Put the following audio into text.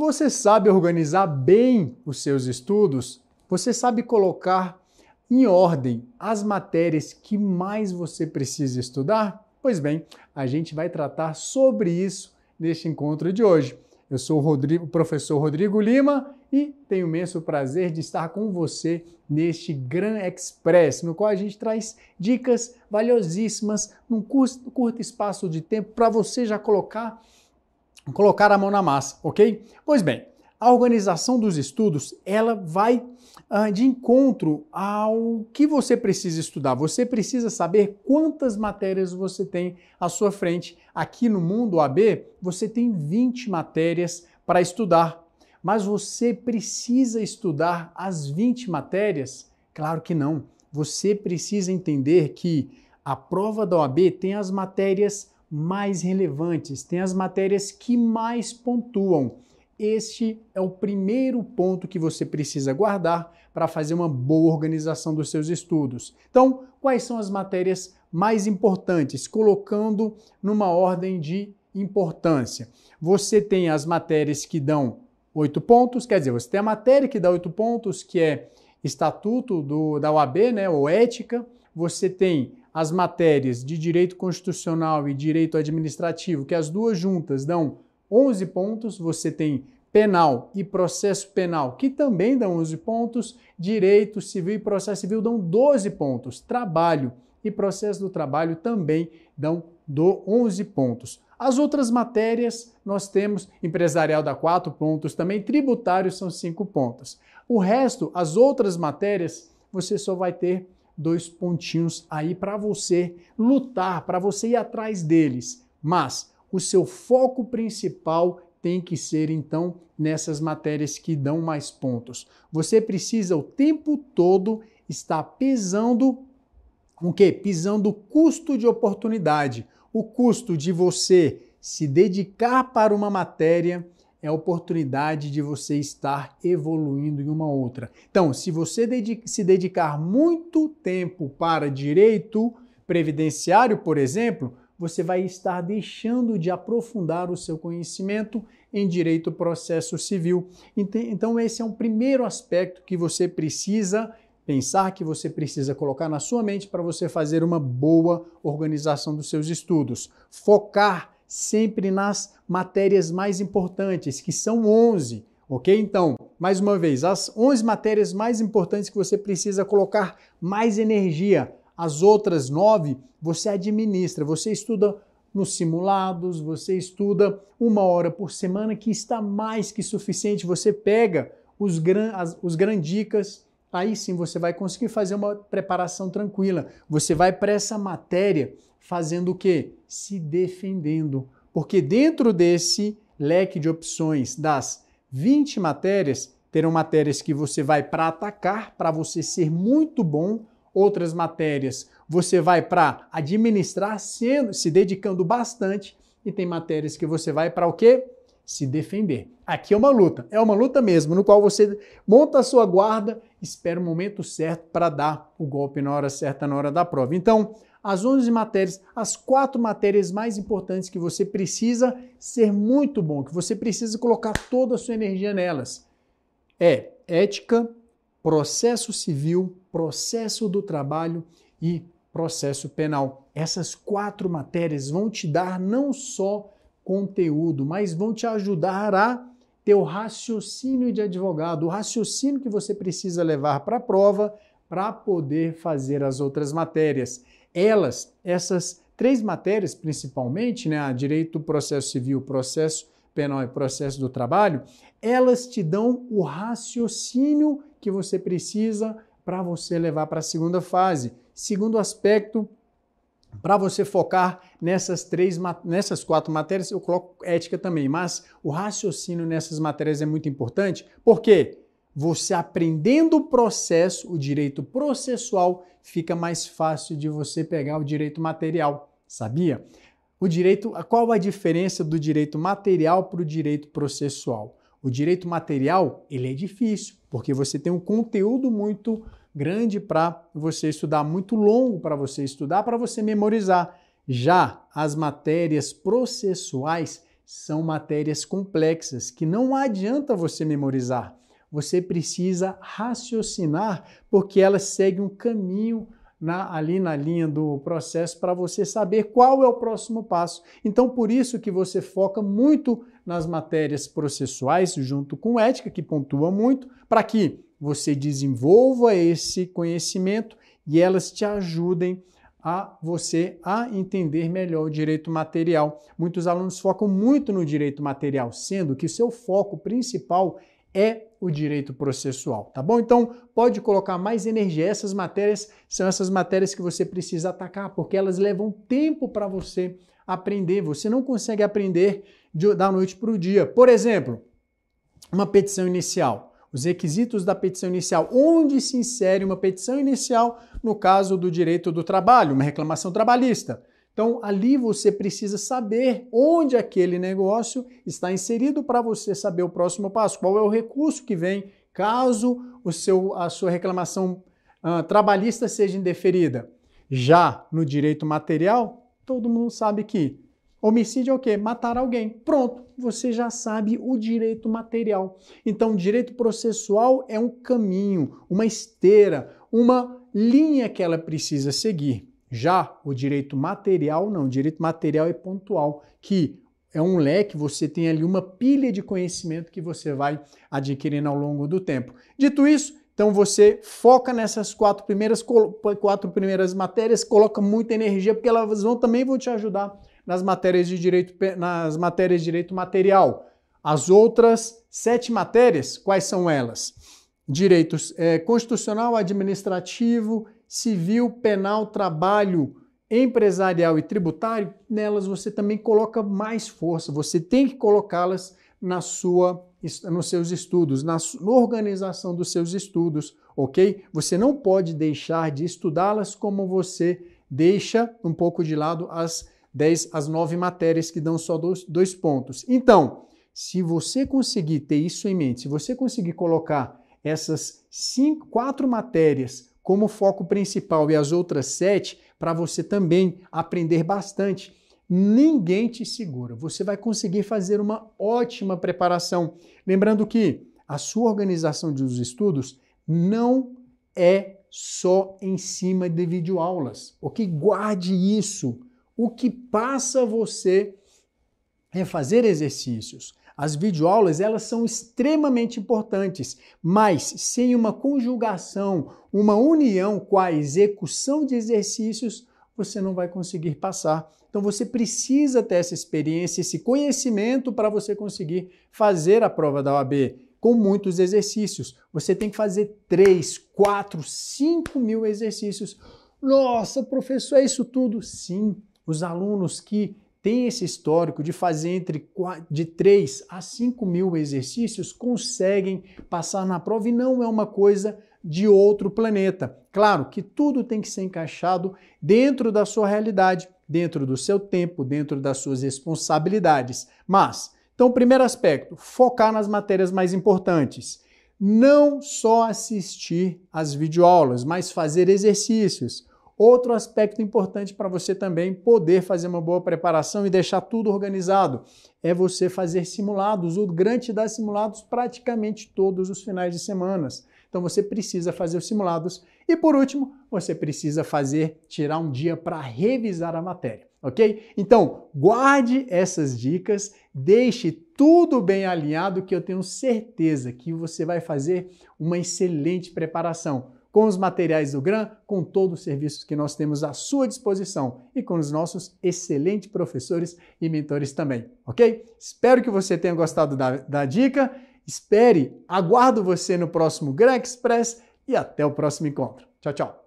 Você sabe organizar bem os seus estudos? Você sabe colocar em ordem as matérias que mais você precisa estudar? Pois bem, a gente vai tratar sobre isso neste encontro de hoje. Eu sou o, Rodrigo, o professor Rodrigo Lima e tenho imenso prazer de estar com você neste Gran Express, no qual a gente traz dicas valiosíssimas num curto, curto espaço de tempo para você já colocar colocar a mão na massa, ok? Pois bem, a organização dos estudos ela vai ah, de encontro ao que você precisa estudar. Você precisa saber quantas matérias você tem à sua frente. Aqui no Mundo AB, você tem 20 matérias para estudar, mas você precisa estudar as 20 matérias? Claro que não. Você precisa entender que a prova da OAB tem as matérias mais relevantes, tem as matérias que mais pontuam. Este é o primeiro ponto que você precisa guardar para fazer uma boa organização dos seus estudos. Então, quais são as matérias mais importantes? Colocando numa ordem de importância. Você tem as matérias que dão oito pontos, quer dizer, você tem a matéria que dá oito pontos, que é Estatuto do, da UAB né, ou Ética, você tem as matérias de direito constitucional e direito administrativo, que as duas juntas dão 11 pontos, você tem penal e processo penal, que também dão 11 pontos, direito civil e processo civil dão 12 pontos, trabalho e processo do trabalho também dão do 11 pontos. As outras matérias nós temos empresarial dá 4 pontos, também tributário são 5 pontos. O resto, as outras matérias, você só vai ter dois pontinhos aí para você lutar, para você ir atrás deles. Mas o seu foco principal tem que ser então nessas matérias que dão mais pontos. Você precisa o tempo todo estar pesando o quê? Pisando o custo de oportunidade, o custo de você se dedicar para uma matéria, é a oportunidade de você estar evoluindo em uma outra. Então, se você se dedicar muito tempo para direito previdenciário, por exemplo, você vai estar deixando de aprofundar o seu conhecimento em direito processo civil. Então, esse é um primeiro aspecto que você precisa pensar, que você precisa colocar na sua mente para você fazer uma boa organização dos seus estudos. Focar sempre nas matérias mais importantes, que são 11, ok? Então, mais uma vez, as 11 matérias mais importantes que você precisa colocar mais energia, as outras 9 você administra, você estuda nos simulados, você estuda uma hora por semana, que está mais que suficiente. Você pega os, gran, as, os grandicas, aí sim você vai conseguir fazer uma preparação tranquila. Você vai para essa matéria fazendo o quê? Se defendendo. Porque dentro desse leque de opções das 20 matérias, terão matérias que você vai para atacar, para você ser muito bom, outras matérias você vai para administrar, sendo, se dedicando bastante, e tem matérias que você vai para o quê? se defender. Aqui é uma luta, é uma luta mesmo, no qual você monta a sua guarda, espera o momento certo para dar o golpe na hora certa, na hora da prova. Então, as 11 matérias, as quatro matérias mais importantes que você precisa ser muito bom, que você precisa colocar toda a sua energia nelas. É ética, processo civil, processo do trabalho e processo penal. Essas quatro matérias vão te dar não só conteúdo, mas vão te ajudar a ter o raciocínio de advogado, o raciocínio que você precisa levar para a prova para poder fazer as outras matérias. Elas, essas três matérias principalmente, né, a direito, processo civil, processo penal e processo do trabalho, elas te dão o raciocínio que você precisa para você levar para a segunda fase. Segundo aspecto, para você focar nessas três, nessas quatro matérias, eu coloco ética também, mas o raciocínio nessas matérias é muito importante, porque você aprendendo o processo, o direito processual, fica mais fácil de você pegar o direito material, sabia? O direito, qual a diferença do direito material para o direito processual? O direito material ele é difícil, porque você tem um conteúdo muito grande para você estudar, muito longo para você estudar, para você memorizar. Já as matérias processuais são matérias complexas que não adianta você memorizar. Você precisa raciocinar, porque elas seguem um caminho na, ali na linha do processo para você saber qual é o próximo passo. Então, por isso que você foca muito nas matérias processuais, junto com ética, que pontua muito, para que você desenvolva esse conhecimento e elas te ajudem a você a entender melhor o direito material. Muitos alunos focam muito no direito material, sendo que o seu foco principal é o direito processual, tá bom? Então, pode colocar mais energia. Essas matérias são essas matérias que você precisa atacar, porque elas levam tempo para você aprender. Você não consegue aprender de, da noite para o dia. Por exemplo, uma petição inicial os requisitos da petição inicial, onde se insere uma petição inicial no caso do direito do trabalho, uma reclamação trabalhista. Então, ali você precisa saber onde aquele negócio está inserido para você saber o próximo passo, qual é o recurso que vem caso o seu, a sua reclamação uh, trabalhista seja indeferida. Já no direito material, todo mundo sabe que Homicídio é o quê? Matar alguém. Pronto, você já sabe o direito material. Então, direito processual é um caminho, uma esteira, uma linha que ela precisa seguir. Já o direito material, não. O direito material é pontual, que é um leque, você tem ali uma pilha de conhecimento que você vai adquirindo ao longo do tempo. Dito isso, então você foca nessas quatro primeiras, quatro primeiras matérias, coloca muita energia, porque elas vão, também vão te ajudar nas matérias de direito, nas matérias de direito material. As outras sete matérias, quais são elas? Direitos é, constitucional, administrativo, civil, penal, trabalho, empresarial e tributário, nelas você também coloca mais força, você tem que colocá-las na sua nos seus estudos, na, na, organização dos seus estudos, ok? Você não pode deixar de estudá-las como você deixa um pouco de lado as 10 às 9 matérias que dão só dois, dois pontos. Então, se você conseguir ter isso em mente, se você conseguir colocar essas cinco, quatro matérias como foco principal e as outras sete, para você também aprender bastante, ninguém te segura. Você vai conseguir fazer uma ótima preparação. Lembrando que a sua organização dos estudos não é só em cima de videoaulas, ok? Guarde isso o que passa você é fazer exercícios. As videoaulas, elas são extremamente importantes, mas sem uma conjugação, uma união com a execução de exercícios, você não vai conseguir passar. Então você precisa ter essa experiência, esse conhecimento para você conseguir fazer a prova da OAB com muitos exercícios. Você tem que fazer 3, 4, 5 mil exercícios. Nossa, professor, é isso tudo? Sim, os alunos que têm esse histórico de fazer entre 4, de 3 a 5 mil exercícios conseguem passar na prova e não é uma coisa de outro planeta. Claro que tudo tem que ser encaixado dentro da sua realidade, dentro do seu tempo, dentro das suas responsabilidades. Mas, então, primeiro aspecto, focar nas matérias mais importantes. Não só assistir às videoaulas, mas fazer exercícios. Outro aspecto importante para você também poder fazer uma boa preparação e deixar tudo organizado é você fazer simulados. O Grant dá simulados praticamente todos os finais de semanas. Então você precisa fazer os simulados. E por último, você precisa fazer, tirar um dia para revisar a matéria, ok? Então, guarde essas dicas, deixe tudo bem alinhado que eu tenho certeza que você vai fazer uma excelente preparação com os materiais do GRAM, com todos os serviços que nós temos à sua disposição e com os nossos excelentes professores e mentores também, ok? Espero que você tenha gostado da, da dica. Espere, aguardo você no próximo GRAM Express e até o próximo encontro. Tchau, tchau!